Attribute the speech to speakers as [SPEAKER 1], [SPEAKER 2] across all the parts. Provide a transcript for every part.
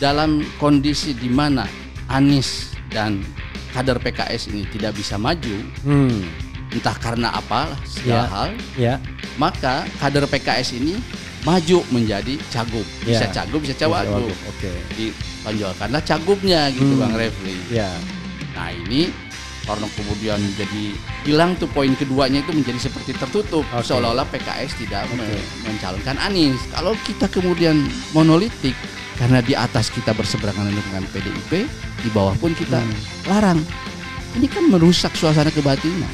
[SPEAKER 1] dalam kondisi di mana Anies dan kader PKS ini tidak bisa maju, hmm. entah karena apa segala yeah. hal, yeah. maka kader PKS ini maju menjadi cagup, yeah. bisa cagup bisa cawagup, oke, okay. ditonjolkanlah cagupnya gitu hmm. bang Refli. Yeah. Nah ini karena kemudian jadi hilang tuh poin keduanya itu menjadi seperti tertutup okay. seolah-olah PKS tidak okay. mencalonkan Anies. Kalau kita kemudian monolitik karena di atas kita berseberangan dengan PDIP, di bawah pun kita hmm. larang. Ini kan merusak suasana kebatinan.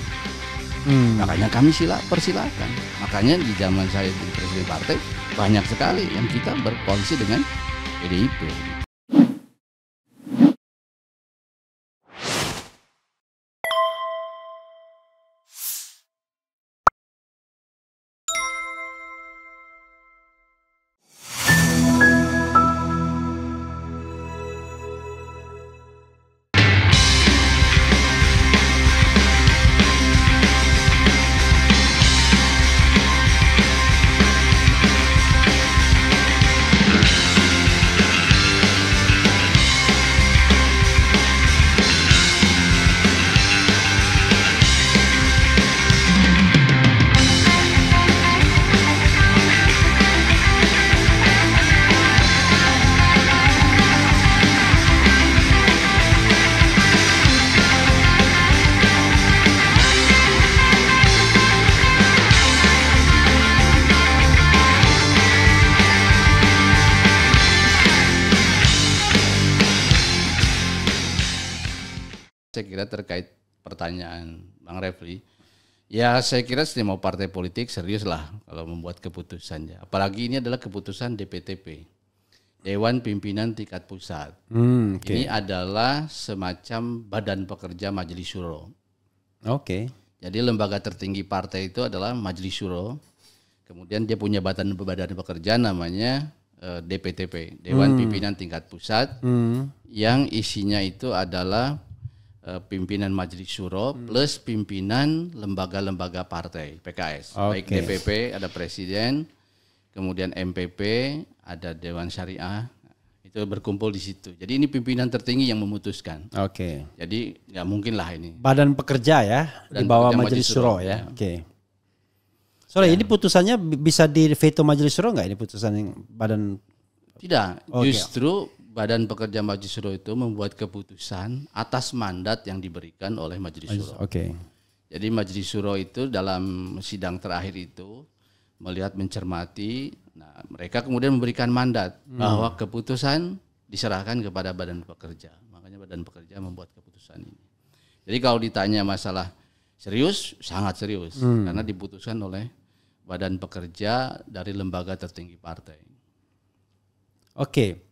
[SPEAKER 1] Hmm. Makanya kami sila persilakan. Makanya di zaman saya di presiden partai banyak sekali yang kita berkoalisi dengan PDIP. pertanyaan Bang Refli. Ya saya kira semua partai politik serius lah kalau membuat keputusannya. Apalagi ini adalah keputusan DPTP. Dewan Pimpinan Tingkat Pusat.
[SPEAKER 2] Hmm, okay. Ini
[SPEAKER 1] adalah semacam badan pekerja Majelis Syuro. Oke. Okay. Jadi lembaga tertinggi partai itu adalah Majelis Syuro. Kemudian dia punya badan badan pekerja namanya eh, DPTP, Dewan hmm. Pimpinan Tingkat Pusat. Hmm. Yang isinya itu adalah Eh, pimpinan Majelis Syuro hmm. plus pimpinan lembaga-lembaga partai PKS. Okay. Baik DPP ada presiden, kemudian MPP ada Dewan Syariah itu berkumpul di situ. Jadi ini pimpinan tertinggi yang memutuskan. Oke. Okay. Jadi nggak mungkin lah ini.
[SPEAKER 2] Badan pekerja ya Badan di bawah Majelis Syuro ya. ya. Oke. Okay. Soalnya ini putusannya bisa di veto Majelis Syuro nggak ini putusan yang badan?
[SPEAKER 1] Tidak, okay. justru Badan Pekerja Majelis Syuro itu membuat keputusan atas mandat yang diberikan oleh Majelis Syuro. Oke. Jadi Majelis Syuro itu dalam sidang terakhir itu melihat mencermati, nah mereka kemudian memberikan mandat hmm. bahwa keputusan diserahkan kepada Badan Pekerja. Makanya Badan Pekerja membuat keputusan ini. Jadi kalau ditanya masalah serius, sangat serius hmm. karena diputuskan oleh Badan Pekerja dari lembaga tertinggi partai.
[SPEAKER 2] Oke,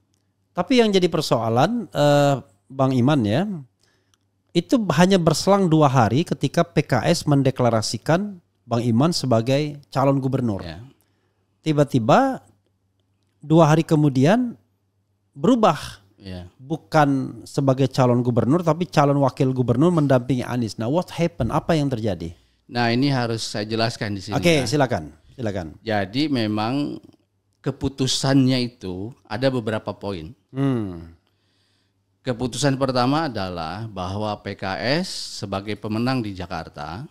[SPEAKER 2] tapi yang jadi persoalan eh, Bang Iman ya, itu hanya berselang dua hari ketika PKS mendeklarasikan Bang Iman sebagai calon gubernur. tiba ya. Tiba-tiba dua hari kemudian berubah. Yeah. Bukan sebagai calon gubernur tapi calon wakil gubernur mendampingi Anies. Nah, what happened? Apa yang terjadi?
[SPEAKER 1] Nah, ini harus saya jelaskan di sini. Oke, okay, ya. silakan. Silakan. Jadi memang keputusannya itu ada beberapa poin. Hmm. Keputusan pertama adalah bahwa PKS sebagai pemenang di Jakarta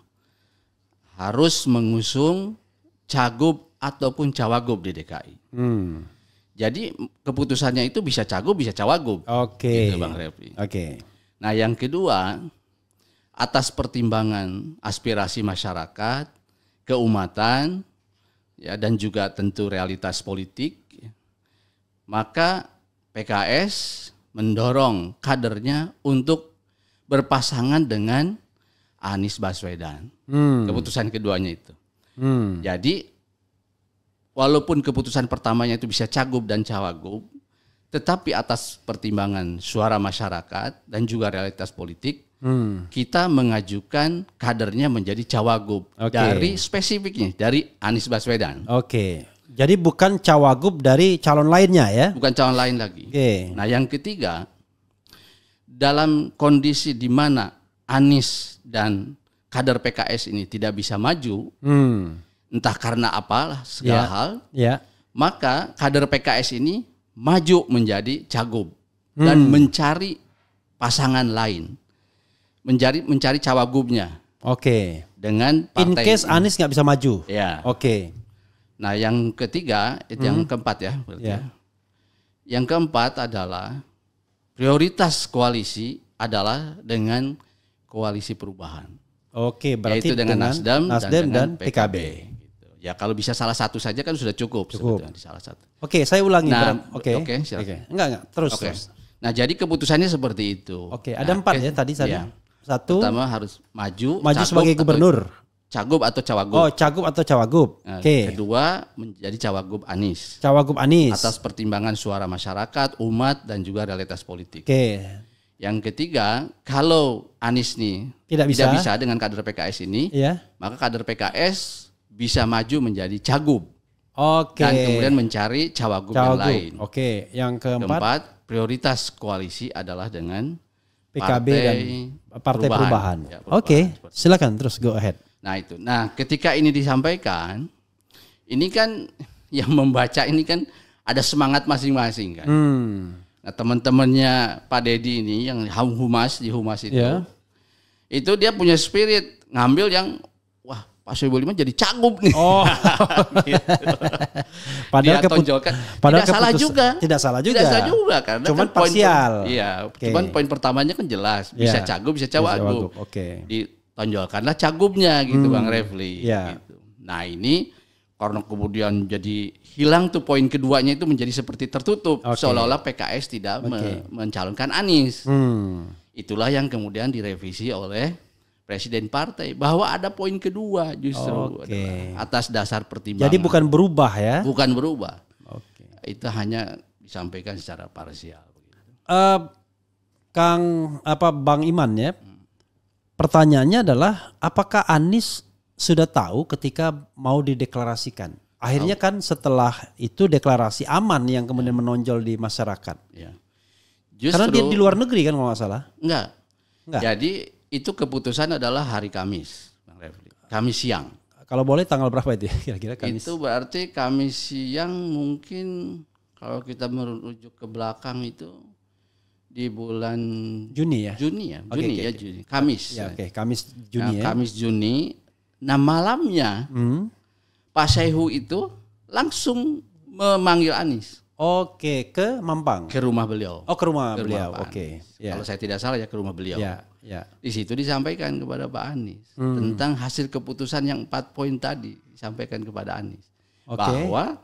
[SPEAKER 1] harus mengusung cagup ataupun cawagup di DKI. Hmm. Jadi keputusannya itu bisa cagup bisa cawagup. Oke. Okay. Gitu Bang Oke. Okay. Nah yang kedua atas pertimbangan aspirasi masyarakat, keumatan, ya dan juga tentu realitas politik, ya. maka PKS mendorong kadernya untuk berpasangan dengan Anies Baswedan. Hmm. Keputusan keduanya itu. Hmm. Jadi walaupun keputusan pertamanya itu bisa cagup dan cawagup, tetapi atas pertimbangan suara masyarakat dan juga realitas politik, hmm. kita mengajukan kadernya menjadi cawagup okay. dari spesifiknya dari Anies Baswedan. Oke. Okay. Jadi
[SPEAKER 2] bukan cawagup dari calon lainnya ya?
[SPEAKER 1] Bukan calon lain lagi. Okay. Nah yang ketiga dalam kondisi di mana Anies dan kader PKS ini tidak bisa maju, hmm. entah karena apalah segala yeah. hal, yeah. maka kader PKS ini maju menjadi cagup hmm. dan mencari pasangan lain mencari mencari cawagubnya. Oke. Okay. Dengan partai. In case Anies nggak bisa maju. Ya. Oke. Okay. Nah yang ketiga, itu hmm. yang keempat ya, ya. ya. Yang keempat adalah prioritas koalisi adalah dengan koalisi perubahan. Oke, berarti Yaitu dengan, dengan Nasdem, Nasdem dan, dan PKB. PKB. Gitu. Ya kalau bisa salah satu saja kan sudah cukup. Cukup. Salah satu. Oke, saya ulangi. Nah, oke, oke, okay, okay. enggak enggak, terus, Oke. terus. Nah, jadi keputusannya seperti itu. Oke, ada nah, empat ya tadi saya. Satu. Pertama harus maju. Maju cagup sebagai gubernur. Cagup atau cawagup. Oh,
[SPEAKER 2] cagup atau cawagup. Nah, Oke. Okay.
[SPEAKER 1] Kedua menjadi cawagup Anies. Cawagup Anies. Atas pertimbangan suara masyarakat, umat dan juga realitas politik. Oke. Okay. Yang ketiga, kalau Anies nih tidak bisa, tidak bisa dengan kader PKS ini, iya. maka kader PKS bisa maju menjadi cagup.
[SPEAKER 2] Oke. Okay. Dan kemudian mencari cawagup, cawagup. yang lain.
[SPEAKER 1] Oke. Okay. Yang keempat. keempat, prioritas koalisi adalah dengan PKB partai dan Partai Perubahan. Perubahan. Ya, perubahan. Oke,
[SPEAKER 2] okay. silakan terus go ahead.
[SPEAKER 1] Nah itu. Nah ketika ini disampaikan, ini kan yang membaca ini kan ada semangat masing-masing kan.
[SPEAKER 2] Hmm.
[SPEAKER 1] Nah teman-temannya Pak Dedi ini yang humas di humas itu, yeah. itu dia punya spirit ngambil yang Pak Soebul Iman jadi canggung nih. Oh. Gitu. padahal Dia tonjolkan. Padahal tidak salah juga.
[SPEAKER 2] Tidak salah juga. Tidak salah juga karena cuman kan parsial. Poin, iya, okay. cuman
[SPEAKER 1] poin pertamanya kan jelas, bisa yeah. cagup, bisa cawagup. Oke. Okay. Ditonjolkanlah cagupnya gitu hmm. Bang Refli yeah. gitu. Nah, ini karena kemudian jadi hilang tuh poin keduanya itu menjadi seperti tertutup okay. seolah-olah PKS tidak okay. mencalonkan Anies.
[SPEAKER 2] Hmm.
[SPEAKER 1] Itulah yang kemudian direvisi oleh presiden partai bahwa ada poin kedua justru okay. atas dasar pertimbangan. Jadi bukan berubah ya? Bukan berubah. Oke. Okay. Itu hanya disampaikan secara parsial. Uh, Kang apa Bang Iman ya?
[SPEAKER 2] Pertanyaannya adalah apakah Anies sudah tahu ketika mau dideklarasikan? Akhirnya kan setelah itu deklarasi aman yang kemudian ya. menonjol di masyarakat.
[SPEAKER 1] Ya. Justru, Karena dia di luar
[SPEAKER 2] negeri kan kalau nggak salah.
[SPEAKER 1] Enggak. enggak. Jadi itu keputusan adalah hari Kamis, Kamis siang. Kalau boleh tanggal berapa itu ya? kira-kira Kamis? Itu berarti Kamis siang mungkin kalau kita merujuk ke belakang itu di bulan Juni ya. Juni ya, Juni okay, ya okay. Juni. Kamis. Ya, oke, okay. Kamis Juni nah, ya. Kamis Juni. Nah, malamnya hmm. Pak Syaihu itu langsung memanggil Anies. Oke, ke Mampang. Ke rumah beliau. Oh, ke rumah ke beliau. Oke. Okay. Ya. Kalau saya tidak salah ya ke rumah beliau. Yeah. Ya. Di situ disampaikan kepada Pak Anies hmm. tentang hasil keputusan yang empat poin tadi disampaikan kepada Anies okay. bahwa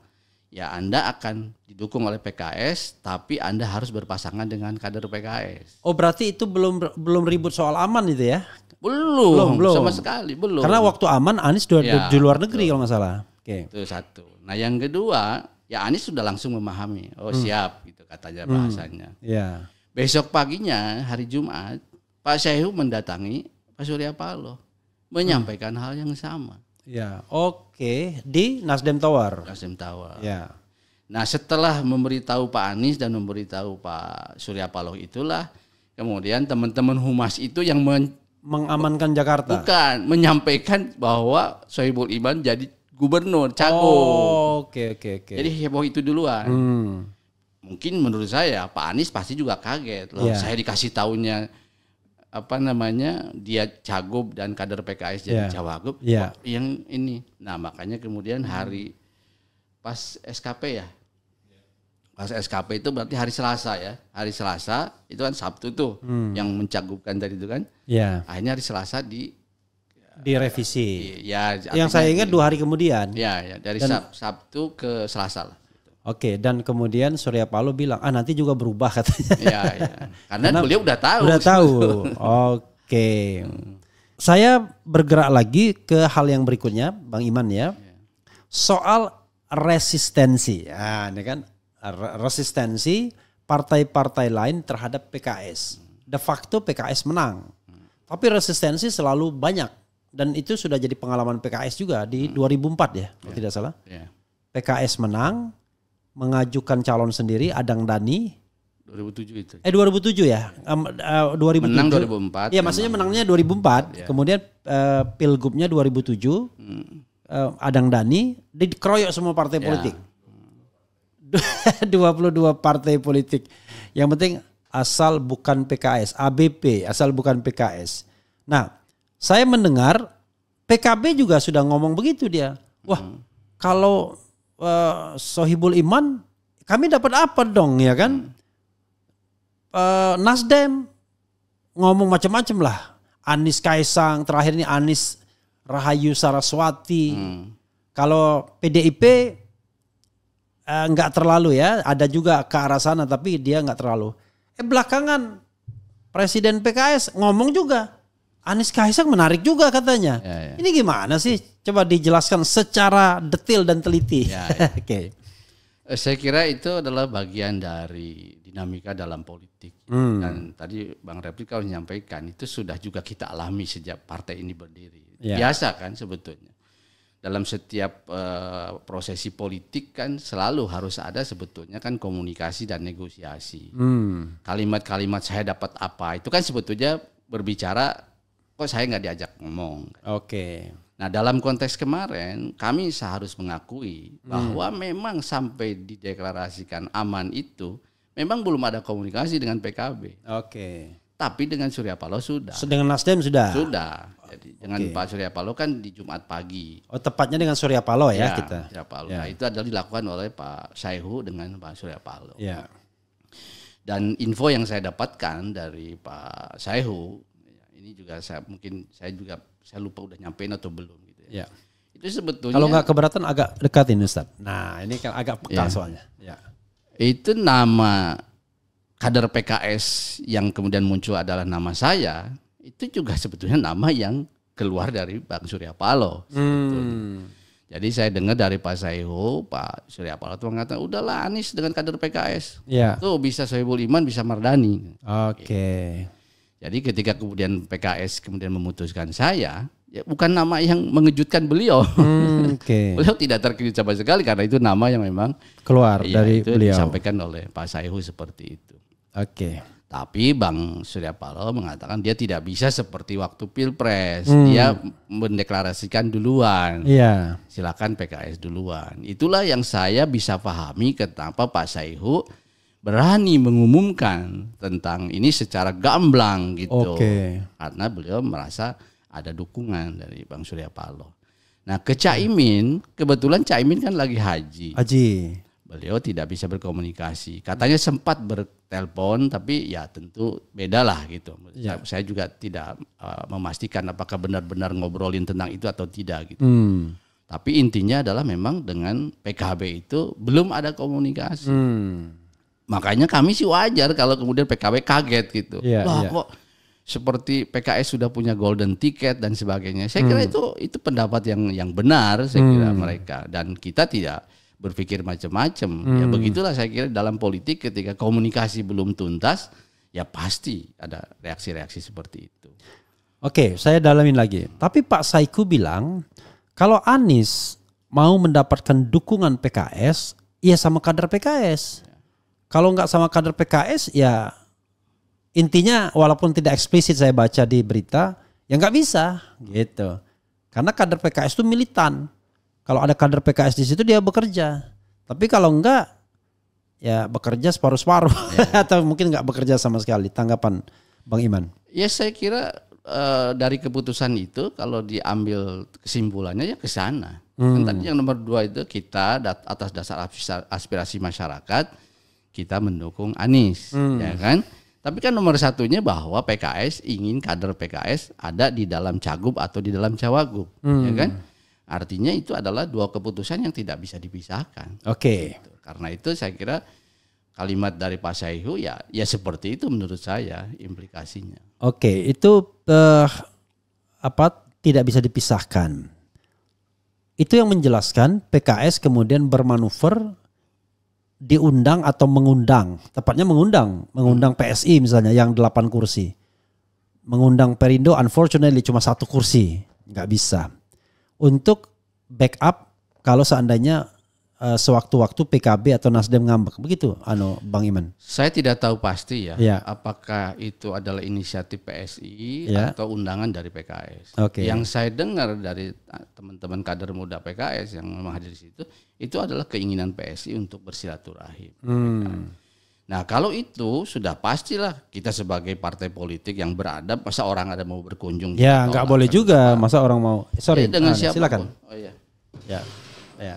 [SPEAKER 1] ya Anda akan didukung oleh PKS tapi Anda harus berpasangan dengan kader PKS.
[SPEAKER 2] Oh, berarti itu belum belum ribut soal aman itu ya? Belum, belum, belum. sama sekali belum. Karena waktu aman Anies sudah ya, di luar negeri betul. kalau nggak salah.
[SPEAKER 1] Oke. Okay. Itu satu. Nah, yang kedua, ya Anies sudah langsung memahami. Oh, hmm. siap gitu katanya hmm. bahasanya. Hmm. Ya. Besok paginya hari Jumat Pak Syaihu mendatangi Pak Surya Paloh menyampaikan hmm. hal yang sama. Ya, oke okay. di Nasdem Tower. Nasdem Tower. Ya. Nah, setelah memberitahu Pak Anies dan memberitahu Pak Surya Paloh itulah kemudian teman-teman humas itu yang men mengamankan Jakarta. Bukan, menyampaikan bahwa Soebul Iman jadi gubernur Cago. Oke, oh, oke, okay, oke. Okay, okay. Jadi heboh itu duluan.
[SPEAKER 2] Hmm.
[SPEAKER 1] Mungkin menurut saya Pak Anies pasti juga kaget loh. Yeah. Saya dikasih tahunya apa namanya dia cagup dan kader PKS jadi yeah. cawagup yeah. yang ini nah makanya kemudian hari pas SKP ya pas SKP itu berarti hari Selasa ya hari Selasa itu kan Sabtu tuh hmm. yang mencagupkan tadi itu kan yeah. akhirnya hari Selasa di direvisi di, ya, ya yang saya ingat
[SPEAKER 2] dua hari kemudian ya,
[SPEAKER 1] ya dari dan, Sabtu ke Selasa lah
[SPEAKER 2] Oke, dan kemudian Surya Paloh bilang, ah nanti juga berubah katanya. Iya, ya. Karena, Karena beliau udah tahu. Udah tahu. Oke. Saya bergerak lagi ke hal yang berikutnya, Bang Iman ya. Soal resistensi. Ah, ini kan resistensi partai-partai lain terhadap PKS. De facto PKS menang. Tapi resistensi selalu banyak dan itu sudah jadi pengalaman PKS juga di 2004 hmm. ya, kalau ya. tidak salah. Ya. PKS menang, mengajukan calon sendiri Adang Dani
[SPEAKER 1] 2007 itu. Eh
[SPEAKER 2] 2007 ya. Um, uh, 2007. Menang 2004. Iya, maksudnya menangnya 2004, ya. kemudian uh, pilgubnya 2007. Hmm. Uh, Adang Dani dikeroyok semua partai ya. politik. 22 partai politik. Yang penting asal bukan PKS, ABP asal bukan PKS. Nah, saya mendengar PKB juga sudah ngomong begitu dia. Wah, hmm. kalau uh, Sohibul Iman, kami dapat apa dong ya kan? Uh, Nasdem ngomong macam-macam lah. Anis Kaisang, terakhir ini Anis Rahayu Saraswati. Hmm. Kalau PDIP eh, nggak terlalu ya, ada juga ke arah sana tapi dia nggak terlalu. Eh belakangan Presiden PKS ngomong juga Anies Kaisang menarik juga katanya. Ya, ya.
[SPEAKER 1] Ini gimana
[SPEAKER 2] sih? Coba dijelaskan secara detail dan teliti. Ya, ya. Oke. Okay.
[SPEAKER 1] Eh, saya kira itu adalah bagian dari dinamika dalam politik. Hmm. Dan tadi Bang Replika menyampaikan itu sudah juga kita alami sejak partai ini berdiri. Ya. Biasa kan sebetulnya. Dalam setiap uh, prosesi politik kan selalu harus ada sebetulnya kan komunikasi dan negosiasi.
[SPEAKER 2] Hmm.
[SPEAKER 1] Kalimat-kalimat hmm. Kalimat -kalimat saya dapat apa itu kan sebetulnya berbicara kok saya nggak diajak ngomong. Oke. Okay. Nah dalam konteks kemarin kami seharus mengakui hmm. bahwa hmm. memang sampai dideklarasikan aman itu memang belum ada komunikasi dengan PKB. Oke. Okay. Tapi dengan Surya Paloh sudah.
[SPEAKER 2] Dengan Nasdem sudah.
[SPEAKER 1] Sudah. Jadi okay. dengan Pak Surya Paloh kan di Jumat pagi. Oh tepatnya dengan Surya Paloh ya, ya kita. Surya Paloh. Ya. Nah, itu adalah dilakukan oleh Pak Syaihu dengan Pak Surya Paloh. Ya. Dan info yang saya dapatkan dari Pak Syaihu ini juga saya mungkin saya juga saya lupa udah nyampein atau belum gitu ya. ya. Itu sebetulnya Kalau nggak keberatan
[SPEAKER 2] agak dekat ini Ustaz.
[SPEAKER 1] Nah, ini kan agak peka ya. soalnya. Ya. Itu nama kader PKS yang kemudian muncul adalah nama saya, itu juga sebetulnya nama yang keluar dari Bang Surya Paloh. Hmm. Jadi saya dengar dari Pak Saiho, Pak Surya Paloh itu mengatakan udahlah Anies dengan kader PKS. Ya. Tuh bisa Soebul Iman, bisa Mardani. Oke. Okay. Jadi ketika kemudian PKS kemudian memutuskan saya, ya bukan nama yang mengejutkan beliau. Hmm, okay. beliau tidak terkejut sama sekali karena itu nama yang memang
[SPEAKER 2] keluar ya, dari itu beliau. Disampaikan
[SPEAKER 1] oleh Pak Saihu seperti itu. Oke. Okay. Tapi Bang Surya Paloh mengatakan dia tidak bisa seperti waktu pilpres. Hmm. Dia mendeklarasikan duluan. Iya. Silakan PKS duluan. Itulah yang saya bisa pahami kenapa Pak Saihu berani mengumumkan tentang ini secara gamblang gitu. Okay. Karena beliau merasa ada dukungan dari Bang Surya Paloh. Nah, ke Caimin, kebetulan Caimin kan lagi haji. Haji. Beliau tidak bisa berkomunikasi. Katanya sempat bertelpon tapi ya tentu bedalah gitu. Ya. Saya juga tidak eh, memastikan apakah benar-benar ngobrolin tentang itu atau tidak gitu. Hmm. Tapi intinya adalah memang dengan PKB itu belum ada komunikasi. Hmm. Makanya kami sih wajar kalau kemudian PKB kaget gitu. Yeah, Loh yeah. kok seperti PKS sudah punya golden ticket dan sebagainya. Saya kira hmm. itu itu pendapat yang yang benar saya hmm. kira mereka dan kita tidak berpikir macam-macam. Ya, hmm. Ya begitulah saya kira dalam politik ketika komunikasi belum tuntas ya pasti ada reaksi-reaksi seperti itu.
[SPEAKER 2] Oke, saya dalamin lagi. Tapi Pak Saiku bilang kalau Anies mau mendapatkan dukungan PKS, ya sama kader PKS. Kalau nggak sama kader PKS ya intinya walaupun tidak eksplisit saya baca di berita ya nggak bisa gitu. Karena kader PKS itu militan. Kalau ada kader PKS di situ dia
[SPEAKER 1] bekerja. Tapi kalau nggak
[SPEAKER 2] ya bekerja separuh-separuh ya. atau mungkin nggak bekerja sama sekali. Tanggapan Bang Iman?
[SPEAKER 1] Ya saya kira uh, dari keputusan itu kalau diambil kesimpulannya ya ke sana. Hmm. Kan tadi yang nomor dua itu kita dat atas dasar aspirasi masyarakat kita mendukung Anies, hmm. ya kan? Tapi kan nomor satunya bahwa PKS ingin kader PKS ada di dalam cagup atau di dalam cawagup, ya hmm. ya kan? Artinya itu adalah dua keputusan yang tidak bisa dipisahkan.
[SPEAKER 2] Oke. Okay. Gitu.
[SPEAKER 1] Karena itu saya kira kalimat dari Pak Saihu ya ya seperti itu menurut saya implikasinya.
[SPEAKER 2] Oke, okay, itu uh, apa tidak bisa dipisahkan. Itu yang menjelaskan PKS kemudian bermanuver diundang atau mengundang, tepatnya mengundang, mengundang hmm. PSI misalnya yang delapan kursi. Mengundang Perindo unfortunately cuma satu kursi, nggak bisa. Untuk backup kalau seandainya Eh, sewaktu-waktu PKB atau Nasdem ngambek begitu, ano Bang Iman?
[SPEAKER 1] Saya tidak tahu pasti ya, ya. apakah itu adalah inisiatif PSI ya. atau undangan dari PKS. Okay. Yang saya dengar dari eh, teman-teman kader muda PKS yang memang hadir di situ, itu adalah keinginan PSI untuk bersilaturahim. Hmm. Nah, nah kalau itu sudah pastilah kita sebagai partai politik yang beradab masa orang ada mau berkunjung. Ya nggak boleh kan? juga
[SPEAKER 2] masa orang mau. Sorry. Ya, dengan nah, siapa? Silakan.
[SPEAKER 1] Oh iya. Ya. Ya.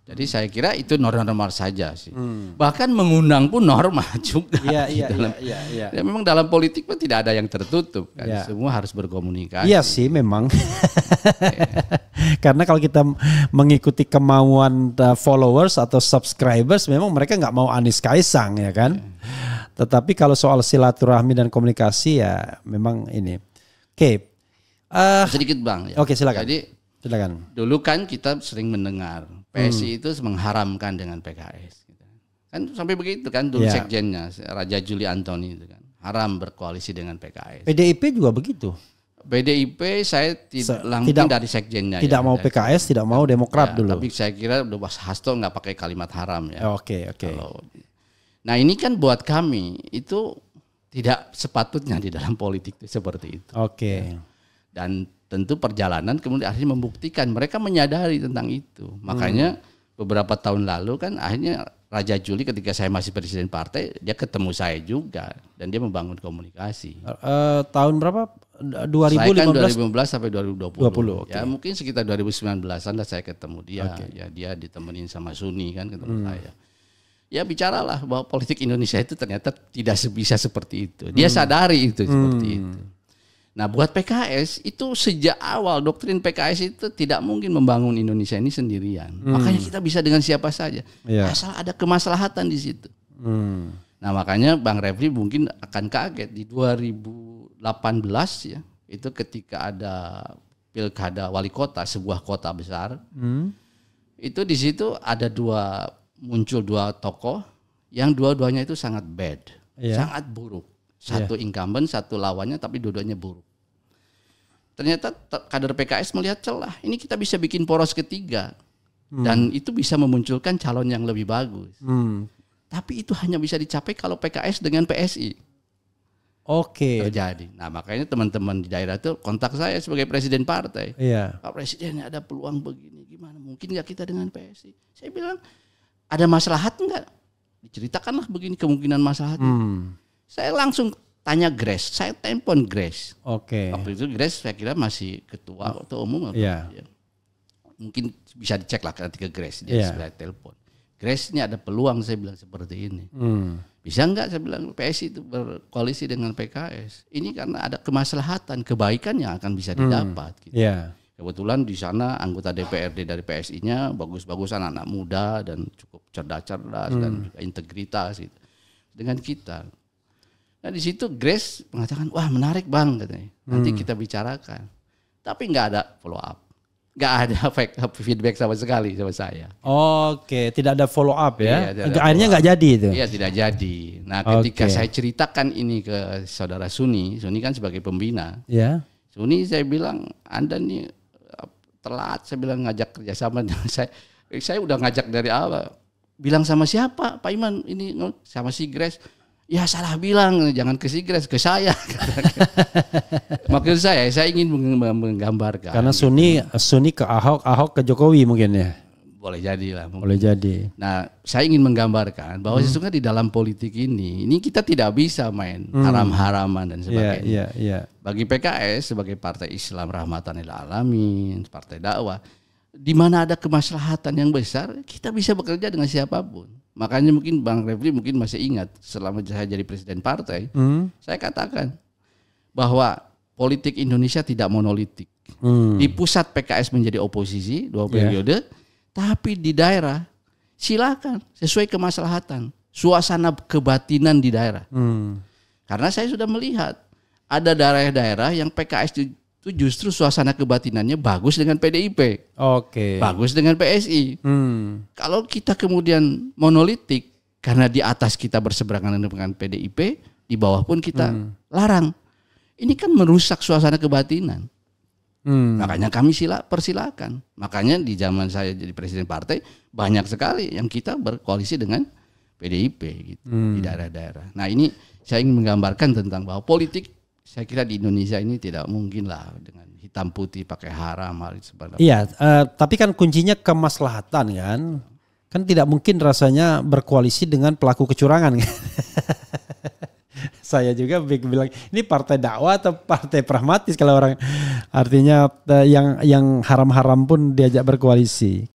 [SPEAKER 1] Jadi saya kira itu normal-normal saja sih. Hmm. Bahkan mengundang pun normal juga. Iya, iya, iya dalam, iya, iya, iya. Ya memang dalam politik pun tidak ada yang tertutup kan. Ya. Semua harus berkomunikasi. Iya sih memang.
[SPEAKER 2] Iya. Karena kalau kita mengikuti kemauan uh, followers atau subscribers memang mereka nggak mau Anies Kaisang ya kan. Ya. Tetapi kalau soal silaturahmi dan komunikasi ya memang ini. Oke. Okay.
[SPEAKER 1] Uh, sedikit Bang ya. Oke,
[SPEAKER 2] okay, silakan. Jadi silakan.
[SPEAKER 1] Dulu kan kita sering mendengar PSI hmm. itu mengharamkan dengan PKS. Gitu. Kan sampai begitu kan dulu yeah. sekjennya Raja Juli Antoni itu kan haram berkoalisi dengan PKS. PDIP juga begitu. PDIP saya tidak langsung tidak, dari sekjennya. Tidak ya, mau
[SPEAKER 2] PKS, tidak mau Demokrat ya, dulu. Tapi
[SPEAKER 1] saya kira Mas Hasto nggak pakai kalimat haram ya. Oke okay, oke. Okay. nah ini kan buat kami itu tidak sepatutnya di dalam politik seperti itu. Oke. Okay. Ya dan tentu perjalanan kemudian akhirnya membuktikan mereka menyadari tentang itu makanya hmm. beberapa tahun lalu kan akhirnya Raja Juli ketika saya masih presiden partai dia ketemu saya juga dan dia membangun komunikasi uh,
[SPEAKER 2] uh, tahun berapa 2015 saya kan 2015
[SPEAKER 1] sampai 2020 20, okay. ya mungkin sekitar 2019an lah saya ketemu dia okay. ya dia ditemenin sama Suni kan ketemu hmm. saya ya bicaralah bahwa politik Indonesia itu ternyata tidak bisa seperti itu dia hmm. sadari itu hmm. seperti itu Nah, buat PKS itu sejak awal doktrin PKS itu tidak mungkin membangun Indonesia ini sendirian. Hmm. Makanya kita bisa dengan siapa saja, Ya. asal ada kemaslahatan di situ. Hmm. Nah, makanya Bang Refli mungkin akan kaget di 2018 ya, itu ketika ada pilkada wali kota sebuah kota besar. Hmm. Itu di situ ada dua muncul dua tokoh yang dua-duanya itu sangat bad, ya. sangat buruk satu yeah. incumbent, satu lawannya tapi dua-duanya buruk. Ternyata kader PKS melihat celah. Ini kita bisa bikin poros ketiga. Hmm. Dan itu bisa memunculkan calon yang lebih bagus. Hmm. Tapi itu hanya bisa dicapai kalau PKS dengan PSI. Oke. Okay. Terjadi. Nah makanya teman-teman di daerah itu kontak saya sebagai presiden partai. Iya. Pak Presiden ada peluang begini gimana? Mungkin nggak kita dengan PSI? Saya bilang ada maslahat nggak? Diceritakanlah begini kemungkinan masalah Hmm. Saya langsung tanya Grace, saya telepon Grace. Oke. Okay. Waktu itu Grace saya kira masih ketua oh, atau umum. Yeah. Ya. Mungkin bisa dicek lah ketika Grace dia yeah. Iya. telepon. Grace ini ada peluang saya bilang seperti ini. Hmm. Bisa nggak saya bilang PSI itu berkoalisi dengan PKS? Ini karena ada kemaslahatan, kebaikan yang akan bisa hmm. didapat. Hmm. Gitu. Yeah. Kebetulan di sana anggota DPRD dari PSI-nya bagus-bagus anak-anak muda dan cukup cerdas-cerdas hmm. dan juga integritas gitu. Dengan kita Nah di situ Grace mengatakan, wah menarik bang katanya. Nanti hmm. kita bicarakan. Tapi nggak ada follow up. Nggak ada feedback sama sekali sama saya. Oke, tidak ada follow up ya. Iya, Akhirnya nggak jadi itu. Iya tidak jadi. Nah ketika okay. saya ceritakan ini ke saudara Suni, Suni kan sebagai pembina. Ya. Yeah. Suni saya bilang, anda nih telat. Saya bilang ngajak kerjasama dengan saya. Eh, saya udah ngajak dari awal. Bilang sama siapa Pak Iman ini sama si Grace ya salah bilang jangan ke Sigres ke saya maksud saya saya ingin menggambarkan karena
[SPEAKER 2] Suni gitu. Suni ke Ahok Ahok ke Jokowi mungkin ya
[SPEAKER 1] boleh jadi lah boleh jadi nah saya ingin menggambarkan bahwa hmm. sesungguhnya di dalam politik ini ini kita tidak bisa main hmm. haram-haraman dan iya, sebagainya yeah, yeah, yeah. bagi PKS sebagai partai Islam rahmatan lil alamin partai dakwah di mana ada kemaslahatan yang besar kita bisa bekerja dengan siapapun Makanya mungkin Bang Refli mungkin masih ingat selama saya jadi presiden partai, hmm. saya katakan bahwa politik Indonesia tidak monolitik. Hmm. Di pusat PKS menjadi oposisi dua ya. periode, yeah. tapi di daerah silakan sesuai kemaslahatan, suasana kebatinan di daerah. Hmm. Karena saya sudah melihat ada daerah-daerah yang PKS itu justru suasana kebatinannya bagus dengan PDIP, oke, bagus dengan PSI. Hmm. Kalau kita kemudian monolitik karena di atas kita berseberangan dengan PDIP, di bawah pun kita hmm. larang. Ini kan merusak suasana kebatinan. Hmm. Makanya kami sila persilakan. Makanya di zaman saya jadi presiden partai banyak sekali yang kita berkoalisi dengan PDIP gitu hmm. di daerah-daerah. Nah ini saya ingin menggambarkan tentang bahwa politik saya kira di Indonesia ini tidak mungkin lah dengan hitam putih pakai haram hal itu Iya,
[SPEAKER 2] uh, tapi kan kuncinya kemaslahatan kan. Kan tidak mungkin rasanya berkoalisi dengan pelaku kecurangan kan. saya juga bilang ini partai dakwah atau partai pragmatis kalau orang artinya eh, yang yang haram-haram pun diajak berkoalisi.